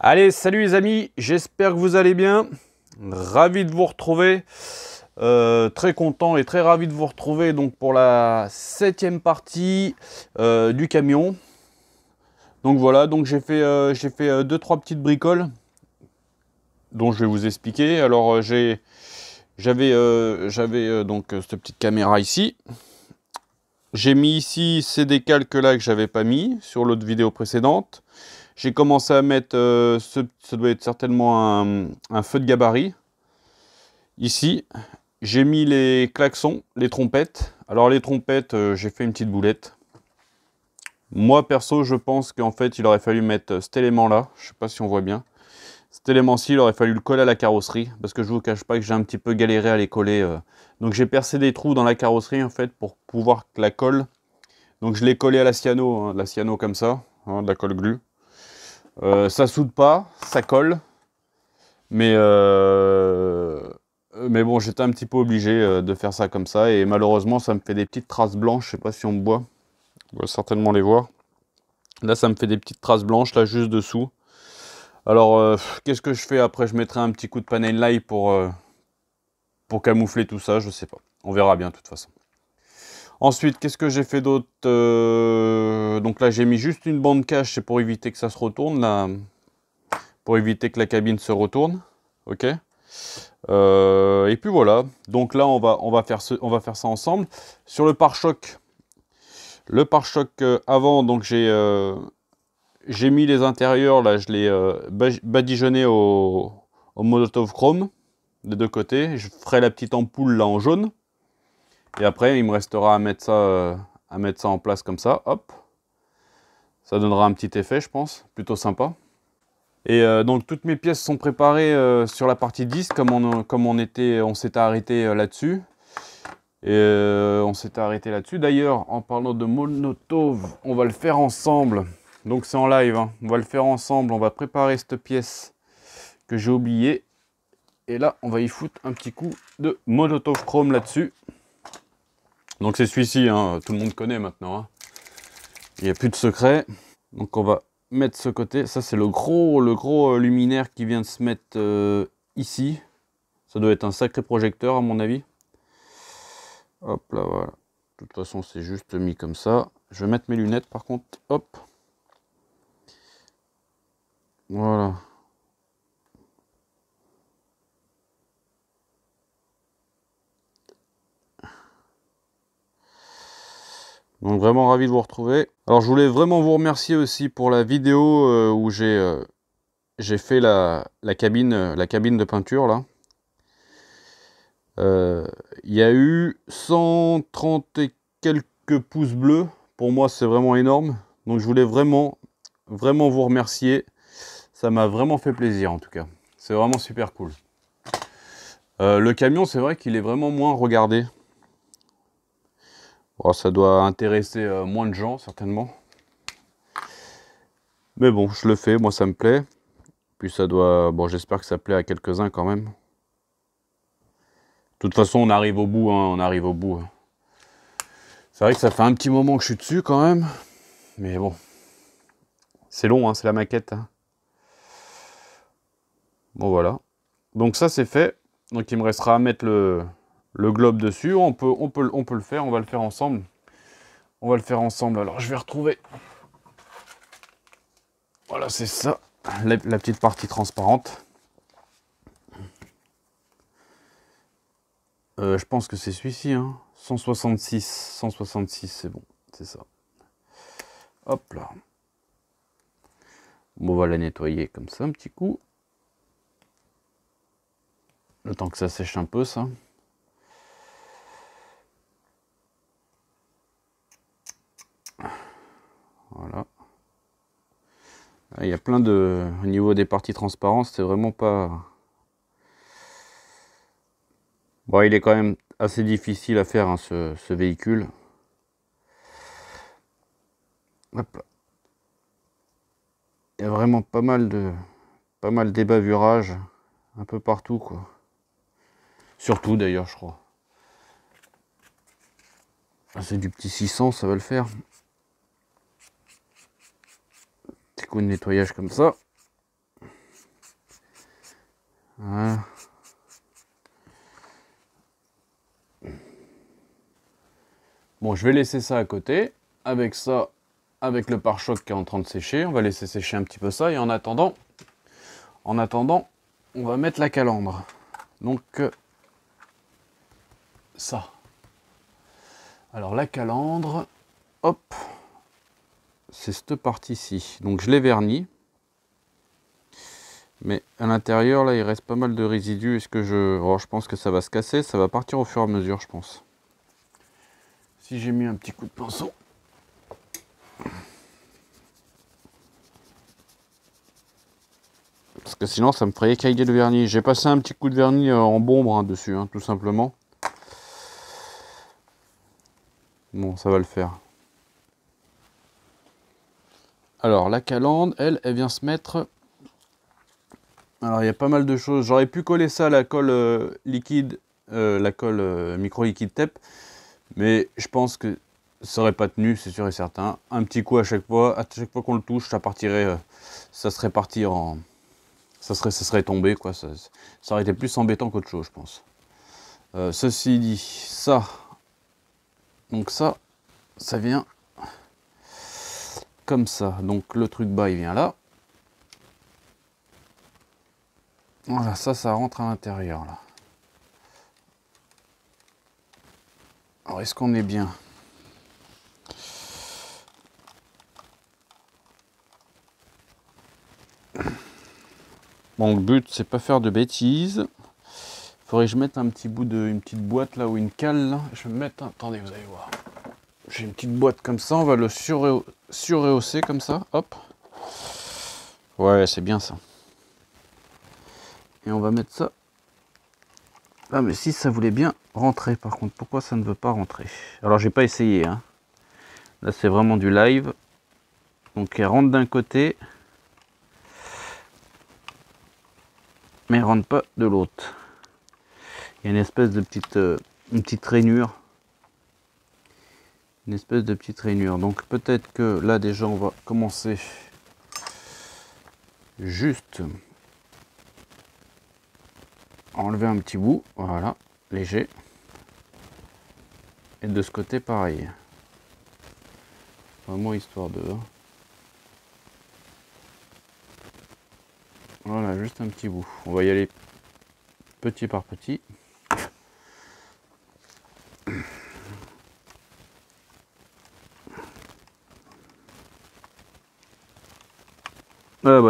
Allez, salut les amis, j'espère que vous allez bien. Ravi de vous retrouver. Euh, très content et très ravi de vous retrouver donc pour la septième partie euh, du camion. Donc voilà, donc j'ai fait, euh, j'ai deux trois petites bricoles dont je vais vous expliquer. Alors j'avais j'avais donc cette petite caméra ici. J'ai mis ici ces décalques là que j'avais pas mis sur l'autre vidéo précédente. J'ai commencé à mettre, euh, ce, ça doit être certainement un, feu de gabarit. Ici, j'ai mis les klaxons, les trompettes. Alors les trompettes, euh, j'ai fait une petite boulette. Moi perso, je pense qu'en fait, il aurait fallu mettre euh, cet élément là. Je sais pas si on voit bien. Cet élément-ci, il aurait fallu le coller à la carrosserie parce que je vous cache pas que j'ai un petit peu galéré à les coller. Donc j'ai percé des trous dans la carrosserie en fait pour pouvoir la colle. Donc je l'ai collé à la cyano, hein, la cyano comme ça, hein, de la colle glue. Euh, ça soude pas, ça colle. Mais, euh, mais bon, j'étais un petit peu obligé euh, de faire ça comme ça. Et malheureusement, ça me fait des petites traces blanches. Je sais pas si on me voit. On va certainement les voir. Là, ça me fait des petites traces blanches, là, juste dessous. Alors, qu'est-ce que je fais après Je mettrai un petit coup de panel light pour, pour camoufler tout ça, je sais pas. On verra bien, de toute façon. Ensuite, qu'est-ce que j'ai fait d'autre euh, Donc là, j'ai mis juste une bande cache, c'est pour éviter que ça se retourne, là, pour éviter que la cabine se retourne. Ok euh, Et puis voilà. Donc là, on va, on va, faire, on va faire ça ensemble. Sur le pare-choc, le pare-choc euh, avant, donc j'ai mis les intérieurs, là, je l'ai badigeonné au, au Molotov Chrome des deux côtés. Je ferai la petite ampoule là en jaune. Et après, il me restera à mettre ça, euh, à mettre ça en place comme ça. Hop. Ça donnera un petit effet, je pense. Plutôt sympa. Et euh, donc, toutes mes pièces sont préparées euh, sur la partie 10, comme on, comme on, était, on s'était arrêté là-dessus. Et on s'était arrêté là-dessus. D'ailleurs, en parlant de Monotove, on va le faire ensemble. Donc, c'est en live. Hein. On va le faire ensemble. On va préparer cette pièce que j'ai oubliée. Et là, on va y foutre un petit coup de Molotov Chrome là-dessus. Donc c'est celui-ci, hein. tout le monde connaît maintenant. Hein. Il n'y a plus de secret. Donc on va mettre ce côté. Ça c'est le gros, le gros euh, luminaire qui vient de se mettre euh, ici. Ça doit être un sacré projecteur à mon avis. Hop là voilà. De toute façon c'est juste mis comme ça. Je vais mettre mes lunettes par contre. Hop. Voilà. Donc vraiment ravi de vous retrouver. Alors je voulais vraiment vous remercier aussi pour la vidéo euh, où j'ai euh, j'ai fait la, cabine, la cabine de peinture là. Euh, il y a eu 130 et quelques pouces bleus. Pour moi c'est vraiment énorme. Donc je voulais vraiment, vraiment vous remercier. Ça m'a vraiment fait plaisir en tout cas. C'est vraiment super cool. le camion c'est vrai qu'il est vraiment moins regardé. Oh, ça doit intéresser euh, moins de gens, certainement. Mais bon, je le fais, moi ça me plaît. Puis ça doit... Bon, j'espère que ça plaît à quelques-uns quand même. De toute façon, on arrive au bout, hein, on arrive au bout. Hein. C'est vrai que ça fait un petit moment que je suis dessus quand même. Mais bon. C'est long, hein, c'est la maquette. Hein. Bon, voilà. Donc ça, c'est fait. Donc il me restera à mettre le, le globe dessus. On peut, on, peut, on peut le faire, on va le faire ensemble. On va le faire ensemble. Alors, je vais retrouver. Voilà, c'est ça, la, petite partie transparente. Euh, je pense que c'est celui-ci. Hein. 166, 166, c'est bon, c'est ça. Hop là. Bon, on va la nettoyer comme ça un petit coup. Le temps que ça sèche un peu, ça. Voilà. Ah, il y a plein de... Au niveau des parties transparentes, c'est vraiment pas... Bon, il est quand même assez difficile à faire, hein, ce, véhicule. Il y a vraiment pas mal de... Pas mal d'ébavurage un peu partout, quoi. Surtout, d'ailleurs, je crois. Ah, c'est du petit 600, ça va le faire. coup de nettoyage comme ça. Bon, je vais laisser ça à côté. Avec ça, avec le pare-choc qui est en train de sécher, on va laisser sécher un petit peu ça. Et en attendant, en attendant, on va mettre la calandre. Donc, euh, ça. Alors, la calandre, hop c'est cette partie-ci. Donc je l'ai verni. Mais à l'intérieur, là, il reste pas mal de résidus. Est-ce que je... Oh, je pense que ça va se casser. Ça va partir au fur et à mesure, je pense. Si j'ai mis un petit coup de pinceau. Parce que sinon, ça me ferait écailler le vernis. J'ai passé un petit coup de vernis euh, en bombre hein, dessus, hein, tout simplement. Bon, ça va le faire. Alors, la calandre, elle, elle vient se mettre... Alors, il y a pas mal de choses. J'aurais pu coller ça à la colle euh, liquide, euh, la colle euh, micro-liquide TEP, mais je pense que ça n'aurait pas tenu, c'est sûr et certain. Un petit coup à chaque fois, à chaque fois qu'on le touche, ça partirait, ça serait parti en... Ça serait, serait tombé, quoi. Ça, ça aurait été plus embêtant qu'autre chose, je pense. ceci dit, ça... Donc ça, ça vient comme ça. Donc le truc bas, il vient là. Voilà, ça, ça rentre à l'intérieur, là. Alors, est-ce qu'on est bien Bon, le but, c'est pas faire de bêtises. Faudrait que je mette un petit bout de, une petite boîte là ou une cale là. Je vais mettre, attendez, vous allez voir. J'ai une petite boîte comme ça, on va le suréhausser comme ça, hop. Ouais, c'est bien ça. Et on va mettre ça. Ah mais si ça voulait bien rentrer par contre, pourquoi ça ne veut pas rentrer Alors j'ai pas essayé. Hein. Là c'est vraiment du live. Donc elle rentre d'un côté. Mais elle rentre pas de l'autre. Il y a une espèce de petite, euh, une petite rainure une espèce de petite rainure. Donc peut-être que là déjà on va commencer juste enlever un petit bout, voilà, léger. Et de ce côté pareil. Vraiment histoire de... Voilà, juste un petit bout. On va y aller petit par petit.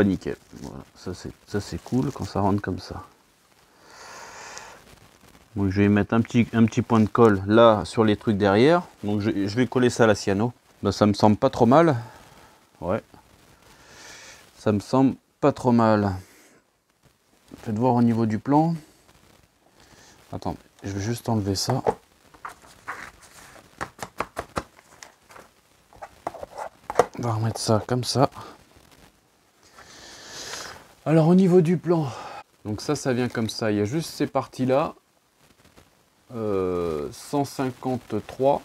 nickel. ça c'est cool quand ça rentre comme ça. Donc je vais mettre un petit, un petit point de colle là sur les trucs derrière. Donc je, vais coller ça à la cyano. Ben, ça me semble pas trop mal. Ouais. Ça me semble pas trop mal. Faites voir au niveau du plan. Attends, je vais juste enlever ça. On va remettre ça comme ça. Alors au niveau du plan, donc ça, ça vient comme ça. Il y a juste ces parties-là. 153. Euh,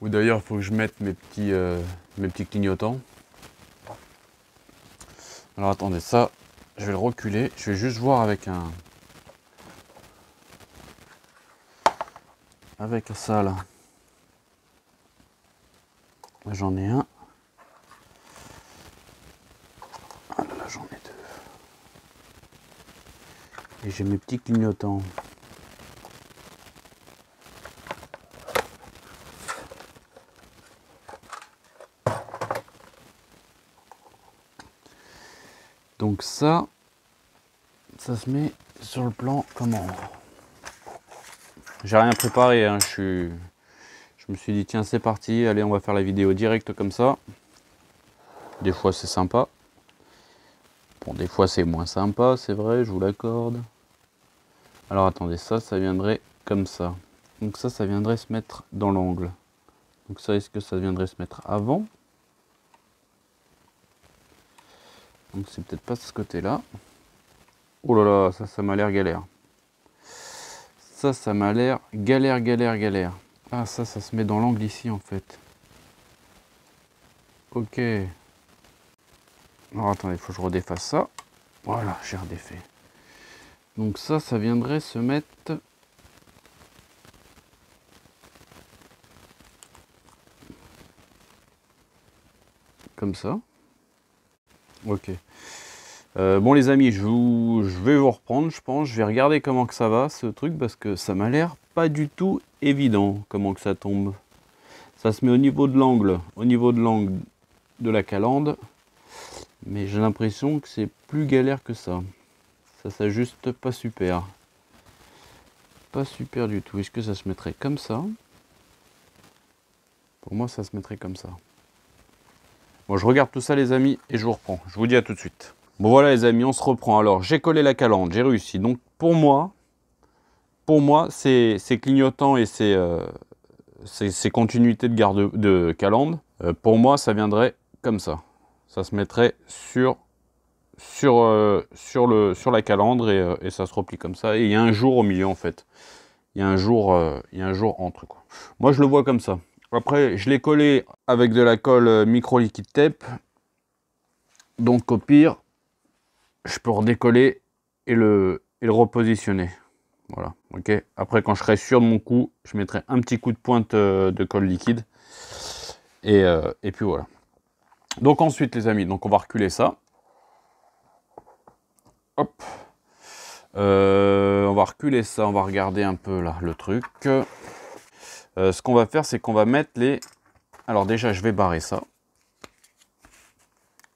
Ou d'ailleurs, il faut que je mette mes petits, euh, mes petits clignotants. Alors attendez, ça, je vais le reculer. Je vais juste voir avec un... Avec ça, là. J'en ai un. Et j'ai mes petits clignotants. Donc ça, ça se met sur le plan commande. J'ai rien préparé, hein. je, je me suis dit tiens c'est parti, allez on va faire la vidéo directe comme ça. Des fois c'est sympa. Bon des fois c'est moins sympa, c'est vrai, je vous l'accorde. Alors attendez, ça, ça viendrait comme ça. Donc ça, ça viendrait se mettre dans l'angle. Donc ça, est-ce que ça viendrait se mettre avant Donc c'est peut-être pas ce côté-là. Oh là là, ça, ça m'a l'air galère. Ça, ça m'a l'air galère, galère, galère. Ah, ça, ça se met dans l'angle ici, en fait. Ok. Alors attendez, il faut que je redéfasse ça. Voilà, j'ai redéfait. Donc ça, ça viendrait se mettre... Comme ça. Ok. Euh, bon les amis, je, vous, je vais vous reprendre, je pense. Je vais regarder comment que ça va, ce truc, parce que ça m'a l'air pas du tout évident, comment que ça tombe. Ça se met au niveau de l'angle, au niveau de l'angle de la calande Mais j'ai l'impression que c'est plus galère que ça ça s'ajuste pas super. Pas super du tout. Est-ce que ça se mettrait comme ça Pour moi, ça se mettrait comme ça. Bon, je regarde tout ça, les amis, et je vous reprends. Je vous dis à tout de suite. Bon, voilà, les amis, on se reprend. Alors, j'ai collé la calandre, j'ai réussi. Donc, pour moi, pour moi, c'est clignotant clignotants et c'est euh, ces, continuités de, garde, de calandre, euh, pour moi, ça viendrait comme ça. Ça se mettrait sur sur, euh, sur, le, sur la calandre euh, et, ça se replie comme ça. Et il y a un jour au milieu en fait. Il y a un jour, euh, il y a un jour entre. Quoi. Moi je le vois comme ça. Après je l'ai collé avec de la colle micro liquide tape. Donc au pire, je peux redécoller et le, et le repositionner. Voilà, ok. Après quand je serai sûr de mon coup, je mettrai un petit coup de pointe de colle liquide. Et, et puis voilà. Donc ensuite les amis, donc on va reculer ça. Hop. Euh, on va reculer ça, on va regarder un peu là le truc. Euh, ce qu'on va faire, c'est qu'on va mettre les... Alors déjà, je vais barrer ça.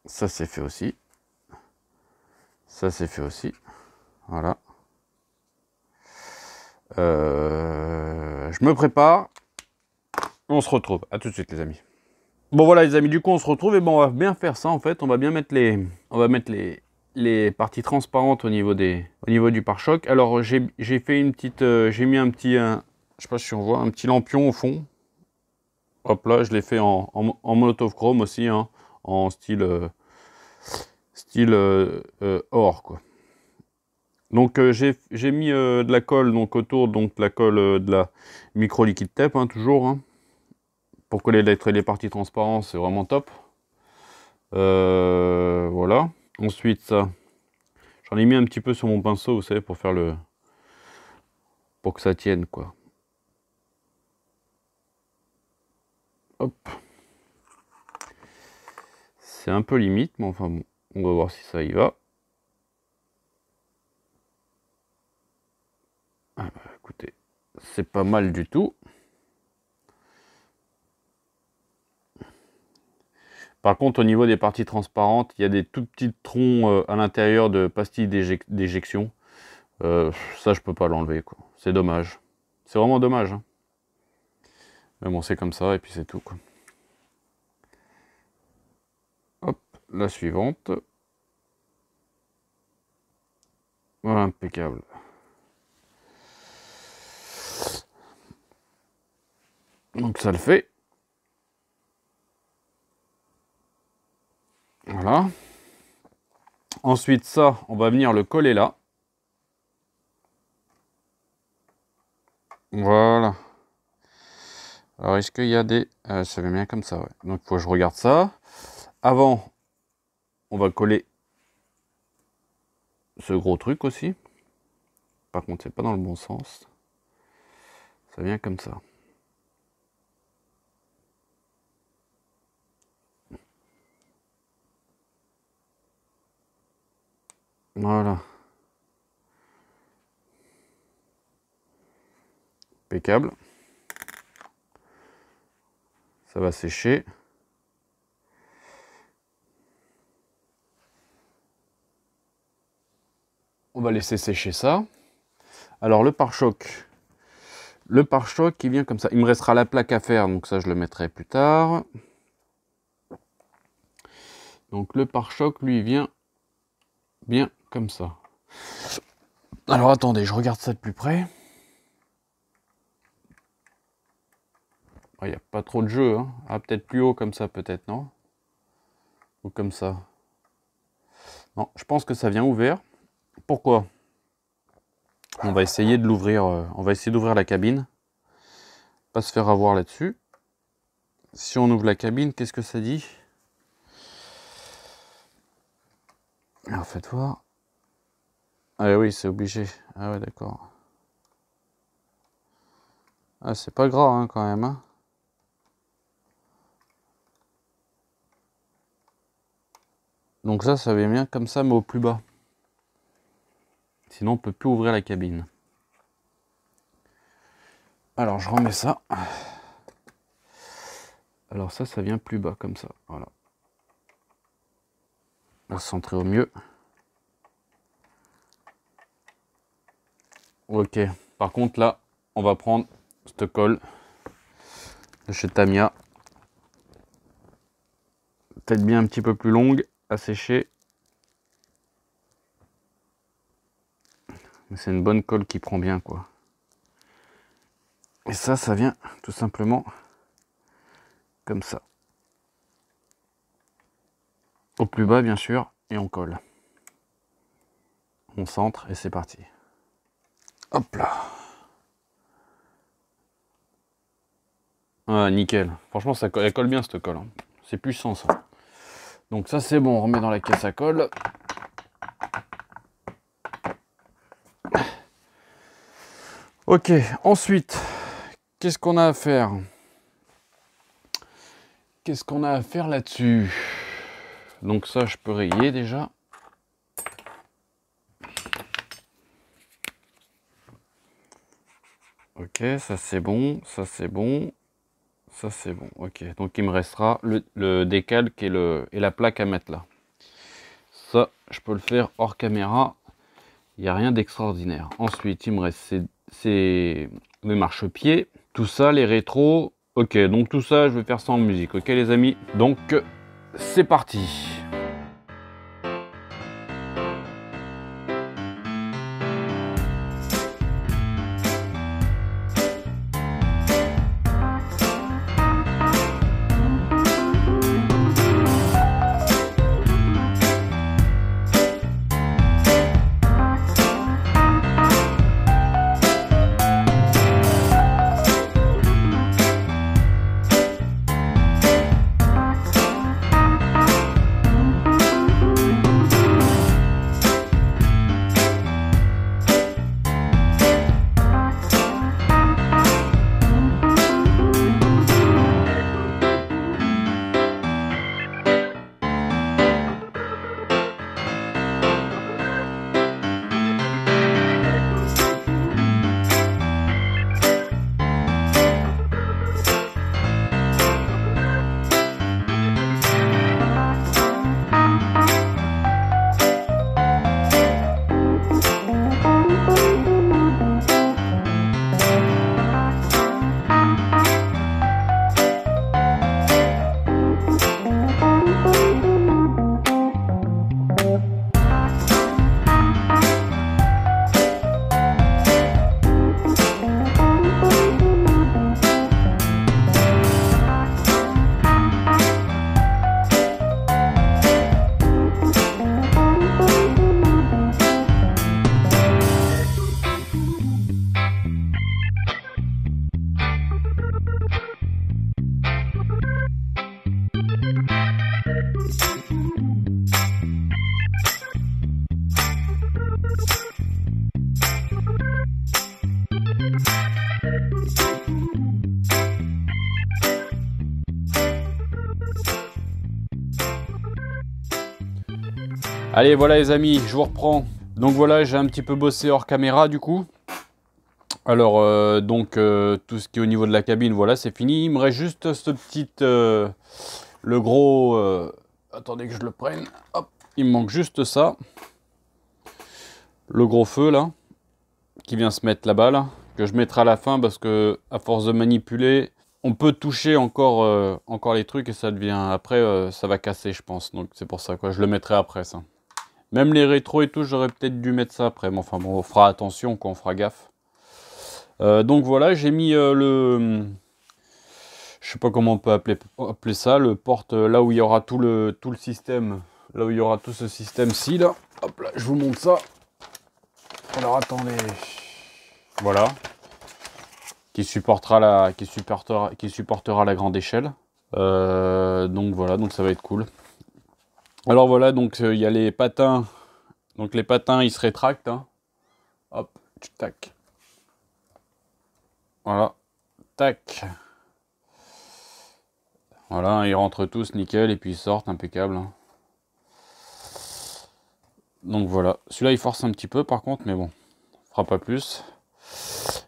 Ça, c'est fait aussi. Ça, c'est fait aussi. Voilà. Euh, je me prépare. On se retrouve. À tout de suite, les amis. Bon, voilà, les amis. Du coup, on se retrouve. Et bon, on va bien faire ça, en fait. On va bien mettre les... On va mettre les les parties transparentes au niveau, des, au niveau du pare-choc. Alors j'ai fait une petite, euh, j'ai mis un petit, je sais pas si on voit, un petit lampion au fond. Hop là, je l'ai fait en, en, en, chrome aussi, hein, en style, euh, style euh, or quoi. Donc j'ai mis de la colle donc autour, donc de la colle de la micro liquide tape hein, toujours, hein, pour coller les, les parties transparentes, c'est vraiment top. voilà. Ensuite, ça. J'en ai mis un petit peu sur mon pinceau, vous savez, pour faire le... Pour que ça tienne, quoi. Hop. C'est un peu limite, mais enfin on va voir si ça y va. Ah, bah, écoutez, c'est pas mal du tout. Par contre, au niveau des parties transparentes, il y a des tout petits troncs euh, à l'intérieur de pastilles d'éjection. Euh, ça, je peux pas l'enlever. C'est dommage. C'est vraiment dommage. Hein. Mais bon, c'est comme ça, et puis c'est tout. Hop, la suivante. Voilà, impeccable. Donc ça le fait. Voilà. Ensuite, ça, on va venir le coller là. Voilà. Alors, est-ce qu'il y a des... Euh, ça vient bien comme ça, ouais. Donc, il faut que je regarde ça. Avant, on va coller ce gros truc aussi. Par contre, c'est pas dans le bon sens. Ça vient comme ça. Voilà. Impeccable. Ça va sécher. On va laisser sécher ça. Alors le pare-choc. Le pare-choc qui vient comme ça. Il me restera la plaque à faire, donc ça je le mettrai plus tard. Donc le pare-choc lui vient bien comme ça. Alors attendez, je regarde ça de plus près. Il n'y a pas trop de jeu. Hein. Ah, peut-être plus haut comme ça, peut-être, non Ou comme ça. Non, je pense que ça vient ouvert. Pourquoi On va essayer de l'ouvrir. Euh, on va essayer d'ouvrir la cabine. Pas se faire avoir là-dessus. Si on ouvre la cabine, qu'est-ce que ça dit Alors faites voir. Ah oui, c'est obligé. Ah ouais, d'accord. Ah, c'est pas gras hein, quand même. Hein. Donc ça, ça vient bien comme ça, mais au plus bas. Sinon, on peut plus ouvrir la cabine. Alors, je remets ça. Alors ça, ça vient plus bas, comme ça. Voilà. On se centrer au mieux. Ok. Par contre, là, on va prendre cette colle de chez Tamia. Peut-être bien un petit peu plus longue à sécher. Mais c'est une bonne colle qui prend bien, quoi. Et ça, ça vient tout simplement comme ça. Au plus bas, bien sûr, et on colle. On centre et c'est parti. Hop là. Ah, nickel. Franchement, ça, colle bien ce colle. Hein. C'est puissant ça. Donc ça c'est bon, on remet dans la caisse à colle. Ok, ensuite, qu'est-ce qu'on a à faire Qu'est-ce qu'on a à faire là-dessus Donc ça, je peux rayer déjà. ça c'est bon, ça c'est bon, ça c'est bon. Ok, donc il me restera le, décalque et, le, et la plaque à mettre là. Ça, je peux le faire hors caméra. Il n'y a rien d'extraordinaire. Ensuite, il me reste c'est les marchepieds. Tout ça, les rétros. Ok, donc tout ça, je vais faire ça en musique. Ok les amis, donc c'est parti. Allez, voilà les amis, je vous reprends. Donc voilà, j'ai un petit peu bossé hors caméra du coup. Alors, euh, donc, euh, tout ce qui est au niveau de la cabine, voilà, c'est fini. Il me reste juste ce petit... Euh, le gros... attendez que je le prenne. Hop, il me manque juste ça. Le gros feu, là, qui vient se mettre là-bas, là, que je mettrai à la fin parce que, à force de manipuler, on peut toucher encore, encore les trucs et ça devient... Après, ça va casser, je pense. Donc, c'est pour ça, quoi. Je le mettrai après, ça. Même les rétros et tout, j'aurais peut-être dû mettre ça après. Mais enfin bon, on fera attention, quand on fera gaffe. Euh, donc voilà, j'ai mis euh, le... Je sais pas comment on peut appeler, ça, le porte euh, là où il y aura tout le, tout le système. Là où il y aura tout ce système-ci, là. Hop là, je vous montre ça. Alors attendez. Voilà. Qui supportera la, qui supportera, qui supportera la grande échelle. donc voilà, donc ça va être cool. Alors voilà, donc euh, il y a les patins. Donc les patins, ils se rétractent. Hein. Hop, tac. Voilà, tac. Voilà, ils rentrent tous nickel et puis ils sortent impeccable. Hein. Donc voilà, celui-là il force un petit peu par contre, mais bon, fera pas plus.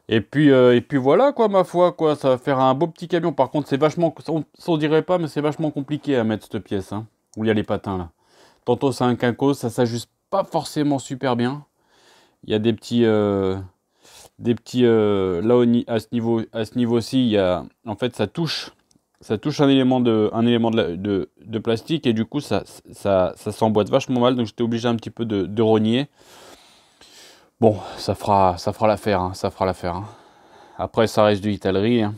Et puis, euh, et puis voilà quoi, ma foi, quoi, ça va faire un beau petit camion. Par contre, c'est vachement, on, on dirait pas, mais c'est vachement compliqué à mettre cette pièce. Hein où il y a les patins là. Tantôt c'est un quinco, ça s'ajuste pas forcément super bien. Il y a des petits, euh, des petits euh, là au, à ce niveau, à ce niveau-ci, il y a, en fait ça touche, ça touche un élément de, un élément de, de, plastique et du coup ça, ça, ça s'emboîte vachement mal. Donc j'étais obligé un petit peu de, de, rogner. Bon, ça fera, ça fera l'affaire, hein, ça fera l'affaire. Hein. Après ça reste du italerie. Hein.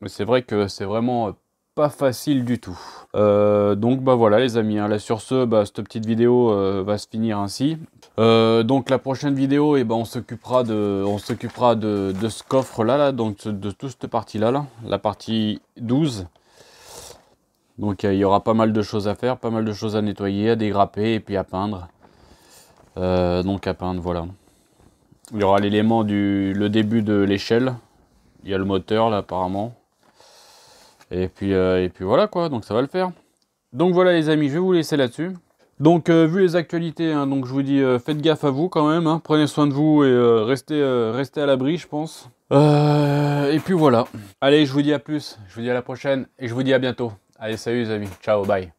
Mais c'est vrai que c'est vraiment euh, pas facile du tout. Euh, donc bah voilà les amis, hein, là sur ce, bah, cette petite vidéo euh, va se finir ainsi. Euh, donc la prochaine vidéo, et eh ben, on s'occupera de, on s'occupera de, ce coffre là, là donc de toute cette partie là, là la partie 12. Donc il y aura pas mal de choses à faire, pas mal de choses à nettoyer, à dégrapper et puis à peindre. donc à peindre, voilà. Il y aura l'élément du le début de l'échelle. Il y a le moteur là apparemment. Et puis, euh, et puis voilà quoi, donc ça va le faire. Donc voilà les amis, je vais vous laisser là-dessus. Donc euh, vu les actualités, hein, donc je vous dis euh, faites gaffe à vous quand même, hein. prenez soin de vous et restez, restez à l'abri je pense. et puis voilà. Allez, je vous dis à plus, je vous dis à la prochaine et je vous dis à bientôt. Allez, salut les amis, ciao, bye.